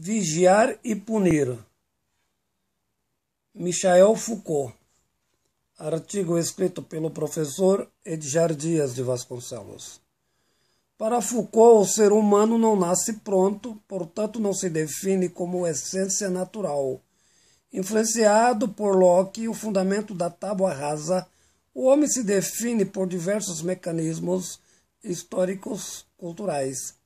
Vigiar e punir. Michel Foucault. Artigo escrito pelo professor Edgar Dias de Vasconcelos. Para Foucault, o ser humano não nasce pronto, portanto não se define como essência natural. Influenciado por Locke, e o fundamento da tábua rasa, o homem se define por diversos mecanismos históricos culturais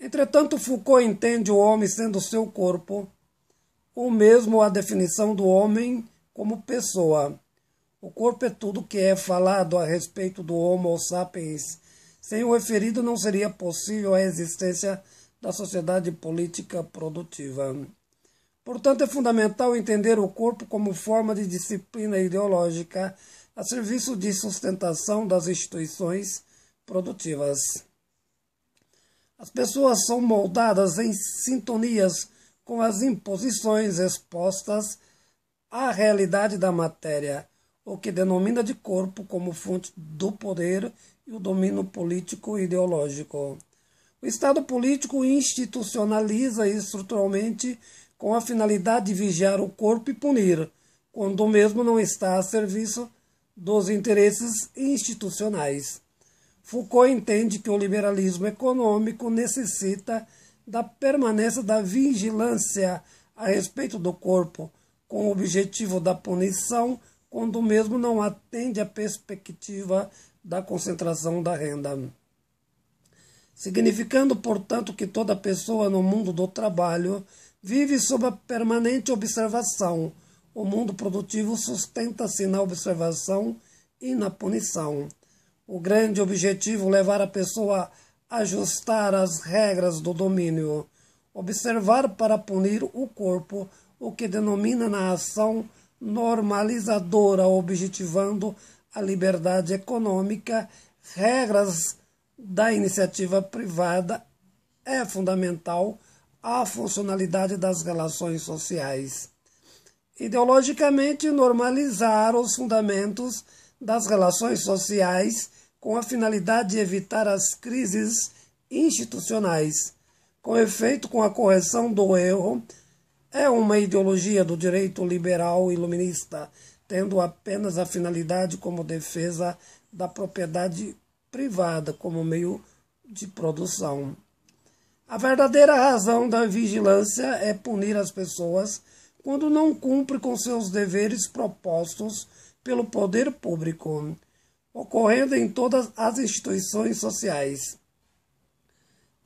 Entretanto, Foucault entende o homem sendo seu corpo, ou mesmo a definição do homem como pessoa. O corpo é tudo que é falado a respeito do Homo sapiens. Sem o referido, não seria possível a existência da sociedade política produtiva. Portanto, é fundamental entender o corpo como forma de disciplina ideológica a serviço de sustentação das instituições produtivas. As pessoas são moldadas em sintonias com as imposições expostas à realidade da matéria, o que denomina de corpo como fonte do poder e o domínio político e ideológico. O Estado político institucionaliza estruturalmente com a finalidade de vigiar o corpo e punir, quando o mesmo não está a serviço dos interesses institucionais. Foucault entende que o liberalismo econômico necessita da permanência da vigilância a respeito do corpo, com o objetivo da punição, quando o mesmo não atende à perspectiva da concentração da renda. Significando, portanto, que toda pessoa no mundo do trabalho vive sob a permanente observação. O mundo produtivo sustenta-se na observação e na punição. O grande objetivo é levar a pessoa a ajustar as regras do domínio, observar para punir o corpo, o que denomina na ação normalizadora, objetivando a liberdade econômica, regras da iniciativa privada é fundamental à funcionalidade das relações sociais. Ideologicamente, normalizar os fundamentos das relações sociais com a finalidade de evitar as crises institucionais. Com efeito, com a correção do erro, é uma ideologia do direito liberal iluminista, tendo apenas a finalidade como defesa da propriedade privada como meio de produção. A verdadeira razão da vigilância é punir as pessoas quando não cumprem com seus deveres propostos pelo poder público ocorrendo em todas as instituições sociais.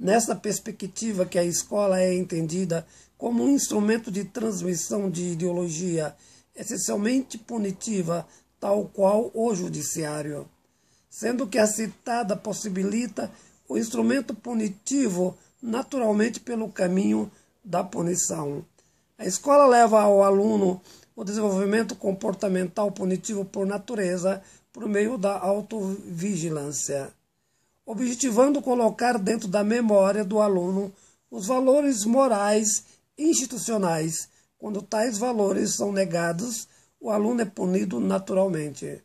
Nessa perspectiva que a escola é entendida como um instrumento de transmissão de ideologia essencialmente punitiva, tal qual o judiciário, sendo que a citada possibilita o instrumento punitivo naturalmente pelo caminho da punição. A escola leva ao aluno o desenvolvimento comportamental punitivo por natureza, por meio da autovigilância, objetivando colocar dentro da memória do aluno os valores morais institucionais. Quando tais valores são negados, o aluno é punido naturalmente.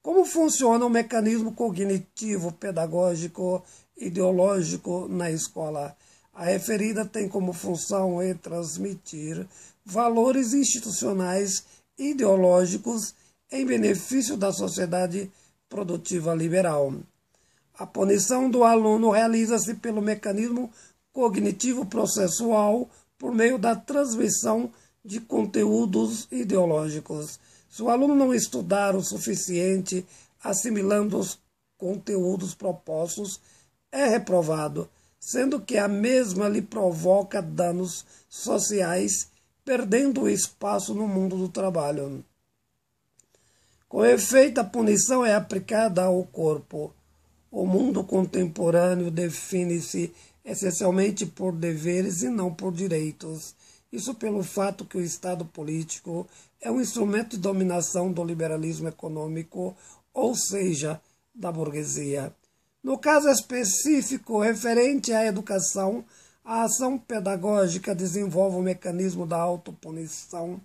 Como funciona o mecanismo cognitivo, pedagógico, ideológico na escola? A referida tem como função transmitir valores institucionais, ideológicos em benefício da sociedade produtiva liberal. A punição do aluno realiza-se pelo mecanismo cognitivo processual por meio da transmissão de conteúdos ideológicos. Se o aluno não estudar o suficiente, assimilando os conteúdos propostos, é reprovado, sendo que a mesma lhe provoca danos sociais, perdendo espaço no mundo do trabalho. Com efeito, a punição é aplicada ao corpo. O mundo contemporâneo define-se essencialmente por deveres e não por direitos. Isso pelo fato que o Estado político é um instrumento de dominação do liberalismo econômico, ou seja, da burguesia. No caso específico referente à educação, a ação pedagógica desenvolve o mecanismo da autopunição,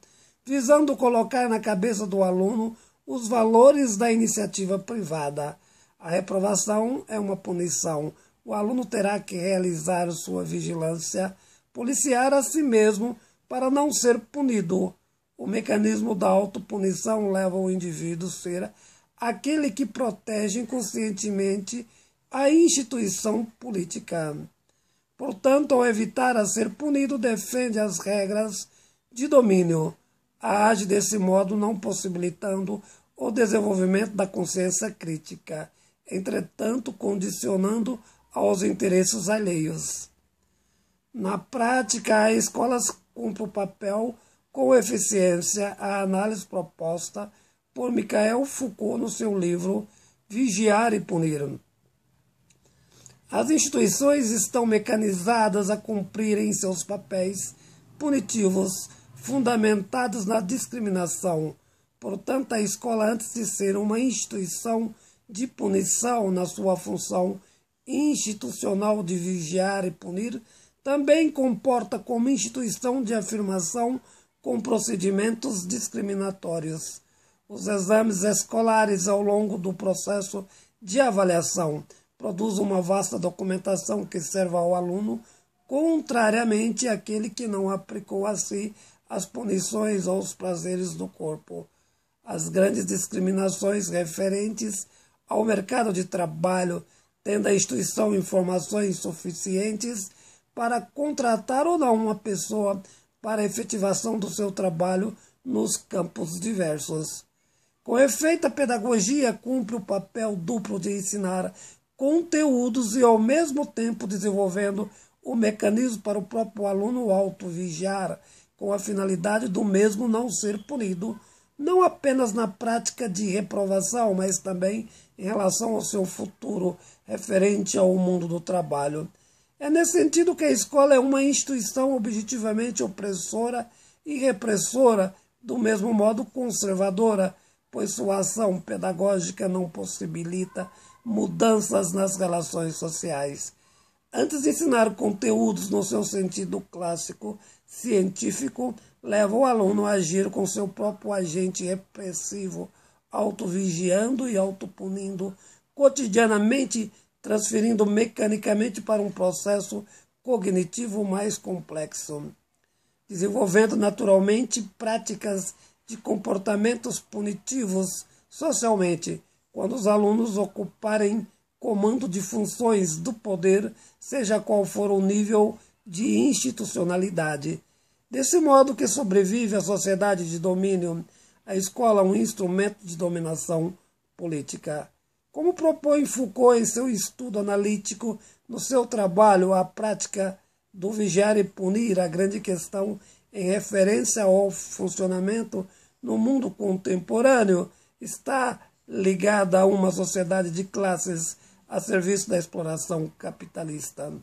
visando colocar na cabeça do aluno os valores da iniciativa privada. A reprovação é uma punição. O aluno terá que realizar sua vigilância, policiar a si mesmo para não ser punido. O mecanismo da autopunição leva o indivíduo a ser aquele que protege inconscientemente a instituição política. Portanto, ao evitar a ser punido, defende as regras de domínio age desse modo, não possibilitando o desenvolvimento da consciência crítica, entretanto condicionando aos interesses alheios. Na prática, as escolas cumprem o papel com eficiência a análise proposta por Michael Foucault no seu livro Vigiar e Punir. As instituições estão mecanizadas a cumprirem seus papéis punitivos fundamentados na discriminação. Portanto, a escola, antes de ser uma instituição de punição na sua função institucional de vigiar e punir, também comporta como instituição de afirmação com procedimentos discriminatórios. Os exames escolares ao longo do processo de avaliação produzem uma vasta documentação que serve ao aluno, contrariamente àquele que não aplicou a si as punições aos prazeres do corpo, as grandes discriminações referentes ao mercado de trabalho, tendo a instituição informações suficientes para contratar ou não uma pessoa para efetivação do seu trabalho nos campos diversos. Com efeito, a pedagogia cumpre o papel duplo de ensinar conteúdos e, ao mesmo tempo, desenvolvendo o mecanismo para o próprio aluno auto-vigiar com a finalidade do mesmo não ser punido, não apenas na prática de reprovação, mas também em relação ao seu futuro referente ao mundo do trabalho. É nesse sentido que a escola é uma instituição objetivamente opressora e repressora, do mesmo modo conservadora, pois sua ação pedagógica não possibilita mudanças nas relações sociais. Antes de ensinar conteúdos no seu sentido clássico científico, leva o aluno a agir com seu próprio agente repressivo, autovigiando e autopunindo cotidianamente, transferindo mecanicamente para um processo cognitivo mais complexo, desenvolvendo naturalmente práticas de comportamentos punitivos socialmente, quando os alunos ocuparem comando de funções do poder, seja qual for o nível de institucionalidade. Desse modo que sobrevive a sociedade de domínio, a escola é um instrumento de dominação política. Como propõe Foucault em seu estudo analítico, no seu trabalho A Prática do Vigiar e Punir, a grande questão em referência ao funcionamento no mundo contemporâneo está ligada a uma sociedade de classes a serviço da exploração capitalista.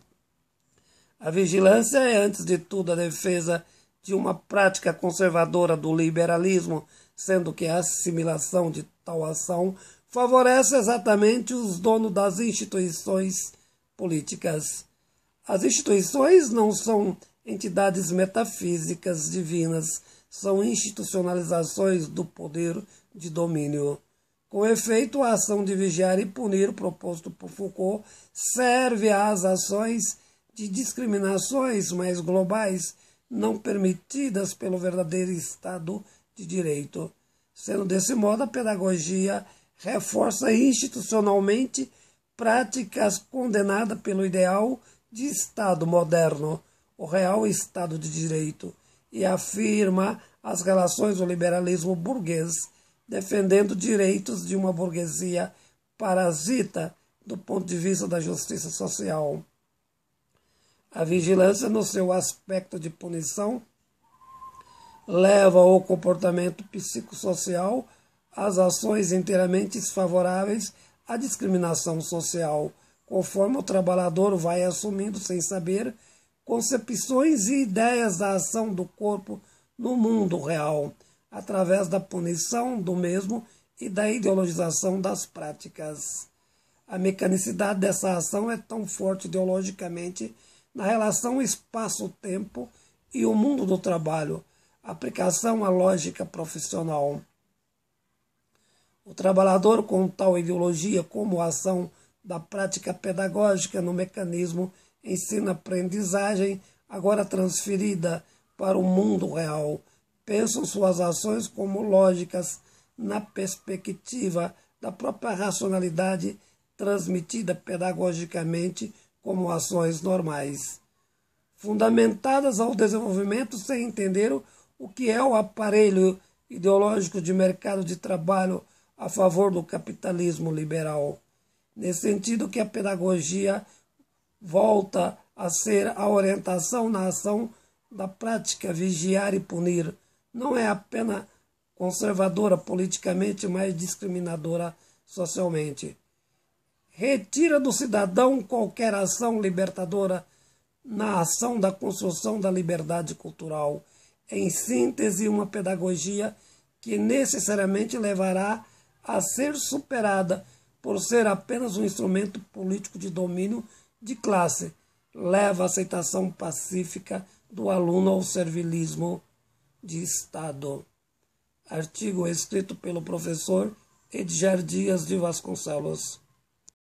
A vigilância é, antes de tudo, a defesa de uma prática conservadora do liberalismo, sendo que a assimilação de tal ação favorece exatamente os donos das instituições políticas. As instituições não são entidades metafísicas divinas, são institucionalizações do poder de domínio. Com efeito, a ação de vigiar e punir proposto por Foucault serve às ações de discriminações mais globais não permitidas pelo verdadeiro Estado de Direito. Sendo desse modo, a pedagogia reforça institucionalmente práticas condenadas pelo ideal de Estado moderno, o real Estado de Direito, e afirma as relações do liberalismo burguês defendendo direitos de uma burguesia parasita do ponto de vista da justiça social. A vigilância, no seu aspecto de punição, leva o comportamento psicossocial às ações inteiramente desfavoráveis à discriminação social, conforme o trabalhador vai assumindo sem saber concepções e ideias da ação do corpo no mundo real através da punição do mesmo e da ideologização das práticas. A mecanicidade dessa ação é tão forte ideologicamente na relação espaço-tempo e o mundo do trabalho, aplicação à lógica profissional. O trabalhador com tal ideologia como a ação da prática pedagógica no mecanismo ensino-aprendizagem, agora transferida para o mundo real, pensam suas ações como lógicas na perspectiva da própria racionalidade transmitida pedagogicamente como ações normais, fundamentadas ao desenvolvimento sem entender o que é o aparelho ideológico de mercado de trabalho a favor do capitalismo liberal. Nesse sentido que a pedagogia volta a ser a orientação na ação da prática vigiar e punir, não é apenas conservadora politicamente, mas discriminadora socialmente. Retira do cidadão qualquer ação libertadora na ação da construção da liberdade cultural. Em síntese, uma pedagogia que necessariamente levará a ser superada por ser apenas um instrumento político de domínio de classe. Leva a aceitação pacífica do aluno ao servilismo de Estado. Artigo escrito pelo professor Edgar Dias de Vasconcelos.